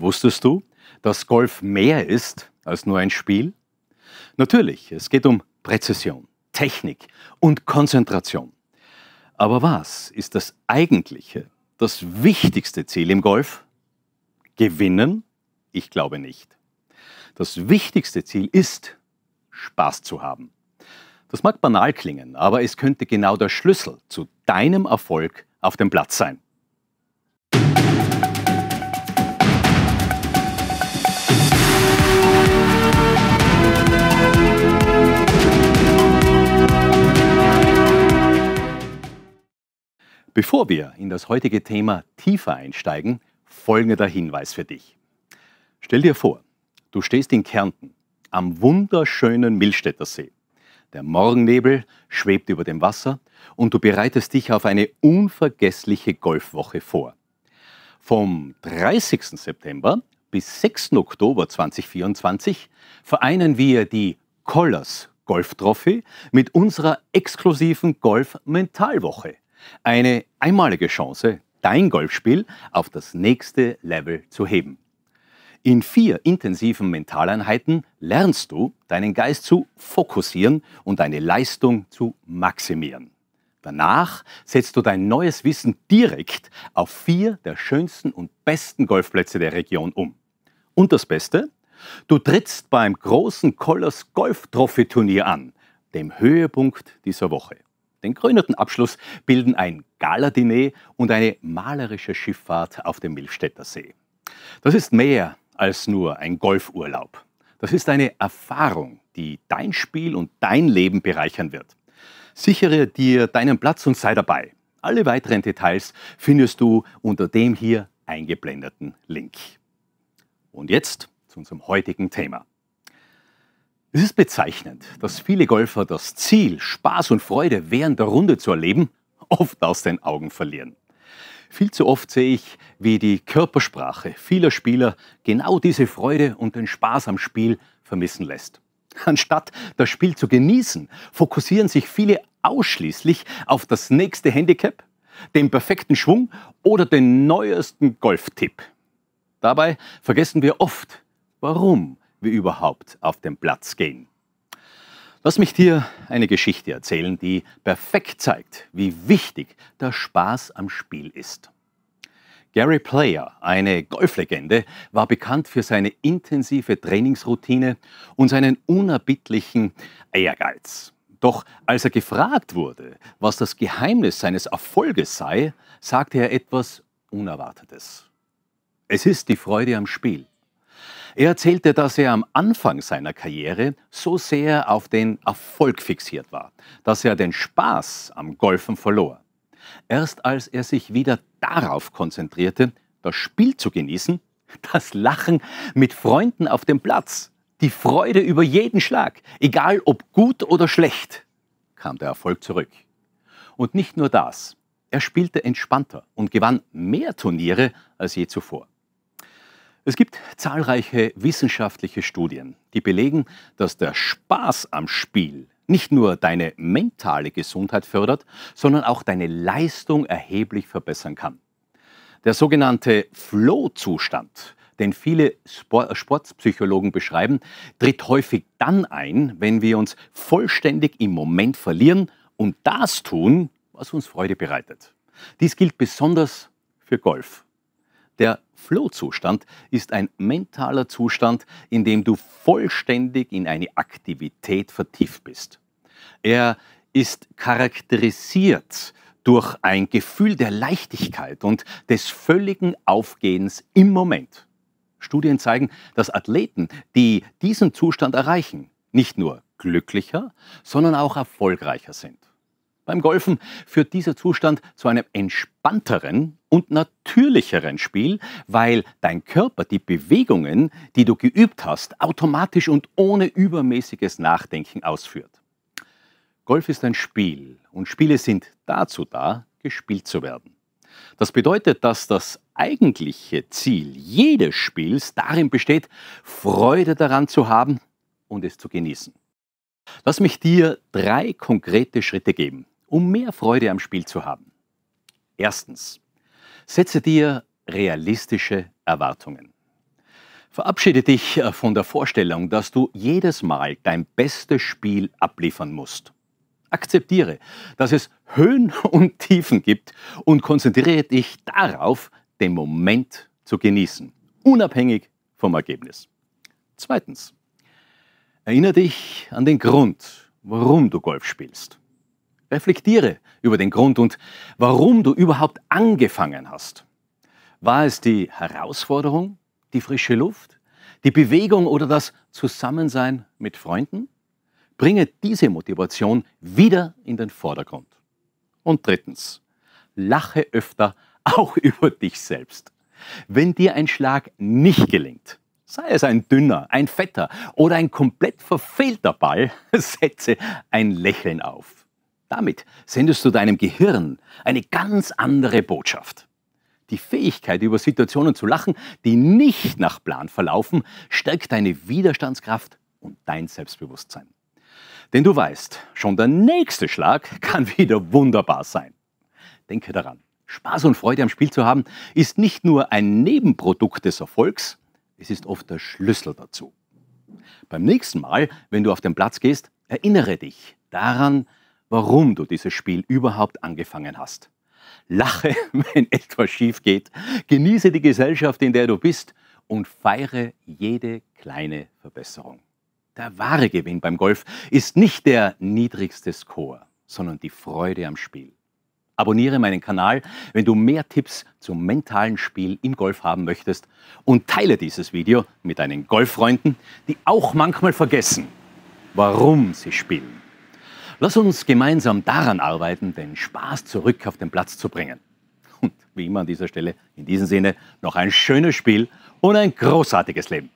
Wusstest du, dass Golf mehr ist als nur ein Spiel? Natürlich, es geht um Präzision, Technik und Konzentration. Aber was ist das eigentliche, das wichtigste Ziel im Golf? Gewinnen? Ich glaube nicht. Das wichtigste Ziel ist, Spaß zu haben. Das mag banal klingen, aber es könnte genau der Schlüssel zu deinem Erfolg auf dem Platz sein. Bevor wir in das heutige Thema tiefer einsteigen, folgender Hinweis für dich. Stell dir vor, du stehst in Kärnten am wunderschönen Millstätter See. Der Morgennebel schwebt über dem Wasser und du bereitest dich auf eine unvergessliche Golfwoche vor. Vom 30. September bis 6. Oktober 2024 vereinen wir die Collars Golf Trophy mit unserer exklusiven Golf Mentalwoche – eine einmalige Chance, dein Golfspiel auf das nächste Level zu heben. In vier intensiven Mentaleinheiten lernst du, deinen Geist zu fokussieren und deine Leistung zu maximieren. Danach setzt du dein neues Wissen direkt auf vier der schönsten und besten Golfplätze der Region um. Und das Beste? Du trittst beim großen Collars Golf Trophy Turnier an, dem Höhepunkt dieser Woche. Den krönenden Abschluss bilden ein Galadiner und eine malerische Schifffahrt auf dem Milchstädter See. Das ist mehr als nur ein Golfurlaub. Das ist eine Erfahrung, die dein Spiel und dein Leben bereichern wird. Sichere dir deinen Platz und sei dabei. Alle weiteren Details findest du unter dem hier eingeblendeten Link. Und jetzt zu unserem heutigen Thema. Es ist bezeichnend, dass viele Golfer das Ziel, Spaß und Freude während der Runde zu erleben, oft aus den Augen verlieren. Viel zu oft sehe ich, wie die Körpersprache vieler Spieler genau diese Freude und den Spaß am Spiel vermissen lässt. Anstatt das Spiel zu genießen, fokussieren sich viele ausschließlich auf das nächste Handicap, den perfekten Schwung oder den neuesten Golftipp. Dabei vergessen wir oft, warum wie überhaupt auf den Platz gehen. Lass mich dir eine Geschichte erzählen, die perfekt zeigt, wie wichtig der Spaß am Spiel ist. Gary Player, eine Golflegende, war bekannt für seine intensive Trainingsroutine und seinen unerbittlichen Ehrgeiz. Doch als er gefragt wurde, was das Geheimnis seines Erfolges sei, sagte er etwas Unerwartetes. Es ist die Freude am Spiel. Er erzählte, dass er am Anfang seiner Karriere so sehr auf den Erfolg fixiert war, dass er den Spaß am Golfen verlor. Erst als er sich wieder darauf konzentrierte, das Spiel zu genießen, das Lachen mit Freunden auf dem Platz, die Freude über jeden Schlag, egal ob gut oder schlecht, kam der Erfolg zurück. Und nicht nur das, er spielte entspannter und gewann mehr Turniere als je zuvor. Es gibt zahlreiche wissenschaftliche Studien, die belegen, dass der Spaß am Spiel nicht nur deine mentale Gesundheit fördert, sondern auch deine Leistung erheblich verbessern kann. Der sogenannte Flow-Zustand, den viele Sportpsychologen beschreiben, tritt häufig dann ein, wenn wir uns vollständig im Moment verlieren und das tun, was uns Freude bereitet. Dies gilt besonders für Golf. Der Flow-Zustand ist ein mentaler Zustand, in dem du vollständig in eine Aktivität vertieft bist. Er ist charakterisiert durch ein Gefühl der Leichtigkeit und des völligen Aufgehens im Moment. Studien zeigen, dass Athleten, die diesen Zustand erreichen, nicht nur glücklicher, sondern auch erfolgreicher sind. Beim Golfen führt dieser Zustand zu einem entspannteren und natürlicheren Spiel, weil dein Körper die Bewegungen, die du geübt hast, automatisch und ohne übermäßiges Nachdenken ausführt. Golf ist ein Spiel und Spiele sind dazu da, gespielt zu werden. Das bedeutet, dass das eigentliche Ziel jedes Spiels darin besteht, Freude daran zu haben und es zu genießen. Lass mich dir drei konkrete Schritte geben, um mehr Freude am Spiel zu haben. Erstens, Setze dir realistische Erwartungen. Verabschiede dich äh, von der Vorstellung, dass du jedes Mal dein bestes Spiel abliefern musst. Akzeptiere, dass es Höhen und Tiefen gibt und konzentriere dich darauf, den Moment zu genießen, unabhängig vom Ergebnis. Zweitens, erinnere dich an den Grund, warum du Golf spielst. Reflektiere über den Grund und warum du überhaupt angefangen hast. War es die Herausforderung, die frische Luft, die Bewegung oder das Zusammensein mit Freunden? Bringe diese Motivation wieder in den Vordergrund. Und drittens, lache öfter auch über dich selbst. Wenn dir ein Schlag nicht gelingt, sei es ein dünner, ein fetter oder ein komplett verfehlter Ball, setze ein Lächeln auf. Damit sendest du deinem Gehirn eine ganz andere Botschaft. Die Fähigkeit, über Situationen zu lachen, die nicht nach Plan verlaufen, stärkt deine Widerstandskraft und dein Selbstbewusstsein. Denn du weißt, schon der nächste Schlag kann wieder wunderbar sein. Denke daran, Spaß und Freude am Spiel zu haben, ist nicht nur ein Nebenprodukt des Erfolgs, es ist oft der Schlüssel dazu. Beim nächsten Mal, wenn du auf den Platz gehst, erinnere dich daran, warum du dieses Spiel überhaupt angefangen hast. Lache, wenn etwas schief geht, genieße die Gesellschaft, in der du bist und feiere jede kleine Verbesserung. Der wahre Gewinn beim Golf ist nicht der niedrigste Score, sondern die Freude am Spiel. Abonniere meinen Kanal, wenn du mehr Tipps zum mentalen Spiel im Golf haben möchtest und teile dieses Video mit deinen Golffreunden, die auch manchmal vergessen, warum sie spielen. Lass uns gemeinsam daran arbeiten, den Spaß zurück auf den Platz zu bringen. Und wie immer an dieser Stelle, in diesem Sinne, noch ein schönes Spiel und ein großartiges Leben.